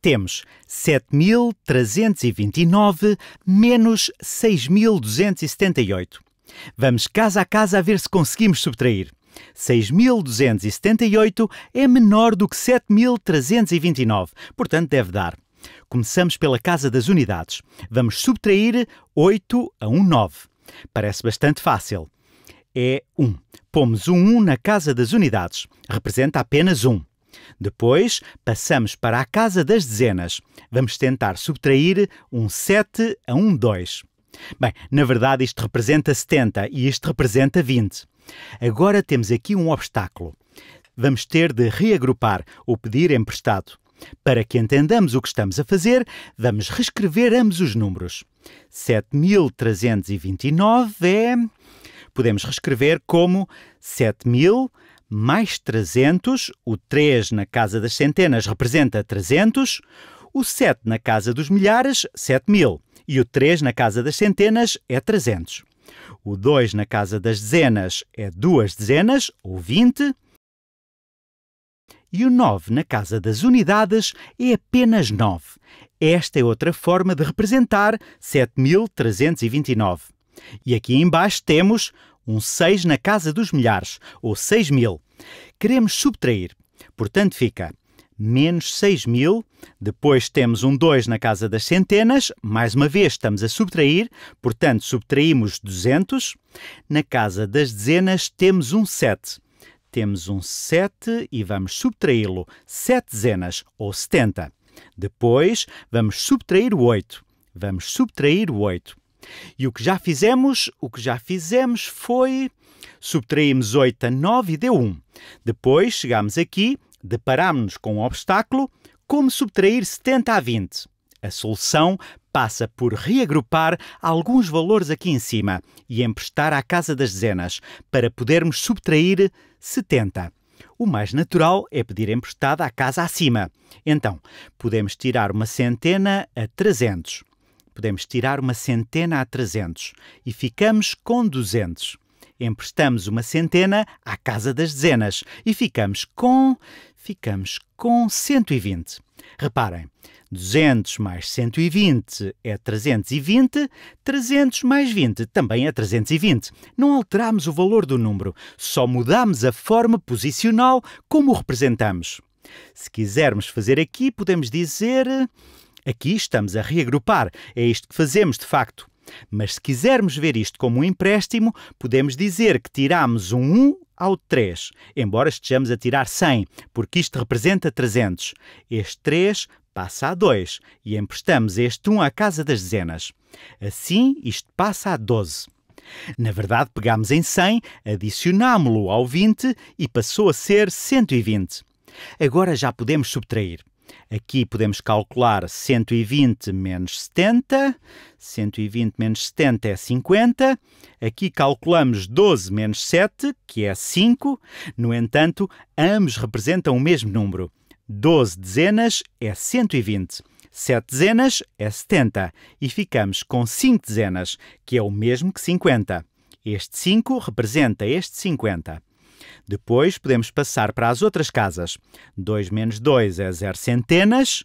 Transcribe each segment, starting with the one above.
temos 7.329 menos 6.278. Vamos casa a casa a ver se conseguimos subtrair. 6.278 é menor do que 7.329, portanto deve dar. Começamos pela casa das unidades. Vamos subtrair 8 a um 9. Parece bastante fácil. É 1. Pomos um 1 na casa das unidades. Representa apenas 1. Depois, passamos para a casa das dezenas. Vamos tentar subtrair um 7 a um 2. Bem, na verdade isto representa 70 e isto representa 20. Agora temos aqui um obstáculo. Vamos ter de reagrupar ou pedir emprestado. Para que entendamos o que estamos a fazer, vamos reescrever ambos os números. 7329 é. Podemos reescrever como 7329 mais 300, o 3 na casa das centenas representa 300, o 7 na casa dos milhares, 7000, e o 3 na casa das centenas é 300. O 2 na casa das dezenas é 2 dezenas, ou 20, e o 9 na casa das unidades é apenas 9. Esta é outra forma de representar 7329. E aqui embaixo temos um 6 na casa dos milhares, ou 6 mil. Queremos subtrair, portanto fica menos 6 mil, depois temos um 2 na casa das centenas, mais uma vez estamos a subtrair, portanto subtraímos 200. Na casa das dezenas temos um 7. Temos um 7 e vamos subtraí-lo, 7 dezenas, ou 70. Depois vamos subtrair o 8. Vamos subtrair o 8. E o que já fizemos? O que já fizemos foi. Subtraímos 8 a 9 e deu 1. Depois chegámos aqui, deparámos-nos com um obstáculo. Como subtrair 70 a 20? A solução passa por reagrupar alguns valores aqui em cima e emprestar à casa das dezenas para podermos subtrair 70. O mais natural é pedir emprestado à casa acima. Então, podemos tirar uma centena a 300. Podemos tirar uma centena a 300 e ficamos com 200. Emprestamos uma centena à casa das dezenas e ficamos com. ficamos com 120. Reparem, 200 mais 120 é 320, 300 mais 20 também é 320. Não alteramos o valor do número, só mudamos a forma posicional como o representamos. Se quisermos fazer aqui, podemos dizer Aqui estamos a reagrupar, é isto que fazemos de facto. Mas se quisermos ver isto como um empréstimo, podemos dizer que tiramos um 1 ao 3, embora estejamos a tirar 100, porque isto representa 300. Este 3 passa a 2 e emprestamos este 1 à casa das dezenas. Assim, isto passa a 12. Na verdade, pegámos em 100, adicionámo-lo ao 20 e passou a ser 120. Agora já podemos subtrair. Aqui podemos calcular 120 menos 70. 120 menos 70 é 50. Aqui calculamos 12 menos 7, que é 5. No entanto, ambos representam o mesmo número. 12 dezenas é 120. 7 dezenas é 70 e ficamos com 5 dezenas, que é o mesmo que 50. Este 5 representa este 50. Depois podemos passar para as outras casas. 2 menos 2 é 0 centenas,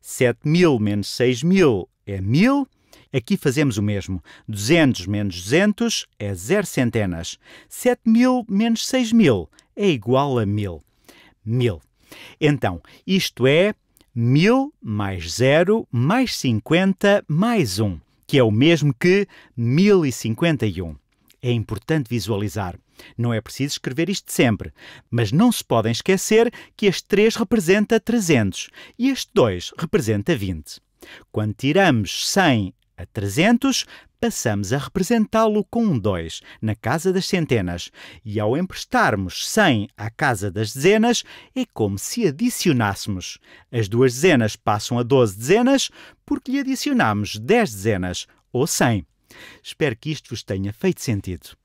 7.000 menos 6.000 é 1.000. Aqui fazemos o mesmo. 200 menos 200 é 0 centenas. 7.000 menos 6.000 é igual a 1.000. 1.000. Então, isto é 1.000 mais 0 mais 50 mais 1, que é o mesmo que 1.051. É importante visualizar. Não é preciso escrever isto sempre, mas não se podem esquecer que este 3 representa 300 e este 2 representa 20. Quando tiramos 100 a 300, passamos a representá-lo com um 2 na casa das centenas, e ao emprestarmos 100 à casa das dezenas, é como se adicionássemos. As duas dezenas passam a 12 dezenas porque lhe adicionamos 10 dezenas, ou 100. Espero que isto vos tenha feito sentido.